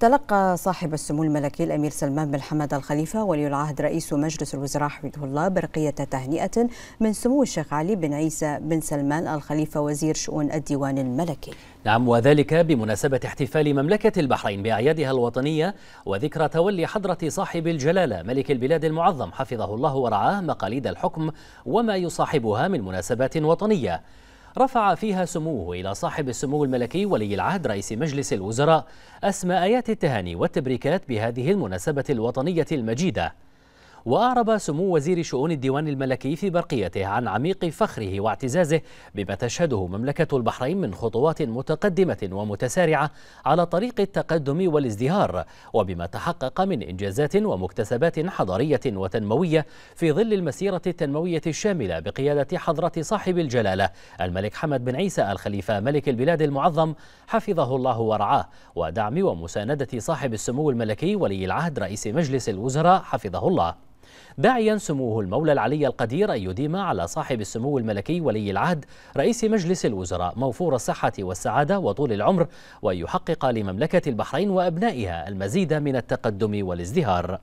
تلقى صاحب السمو الملكي الأمير سلمان بن حمد الخليفة ولي العهد رئيس مجلس الوزراء حفظه الله برقية تهنئة من سمو الشيخ علي بن عيسى بن سلمان الخليفة وزير شؤون الديوان الملكي نعم وذلك بمناسبة احتفال مملكة البحرين بأعيادها الوطنية وذكرى تولي حضرة صاحب الجلالة ملك البلاد المعظم حفظه الله ورعاه مقاليد الحكم وما يصاحبها من مناسبات وطنية رفع فيها سموه إلى صاحب السمو الملكي ولي العهد رئيس مجلس الوزراء أسماء آيات التهاني والتبريكات بهذه المناسبة الوطنية المجيدة وأعرب سمو وزير شؤون الديوان الملكي في برقيته عن عميق فخره واعتزازه بما تشهده مملكة البحرين من خطوات متقدمة ومتسارعة على طريق التقدم والازدهار وبما تحقق من إنجازات ومكتسبات حضارية وتنموية في ظل المسيرة التنموية الشاملة بقيادة حضرة صاحب الجلالة الملك حمد بن عيسى الخليفة ملك البلاد المعظم حفظه الله ورعاه ودعم ومساندة صاحب السمو الملكي ولي العهد رئيس مجلس الوزراء حفظه الله داعيا سموه المولى العلي القدير أن يديم على صاحب السمو الملكي ولي العهد رئيس مجلس الوزراء موفور الصحة والسعادة وطول العمر وأن يحقق لمملكة البحرين وأبنائها المزيد من التقدم والازدهار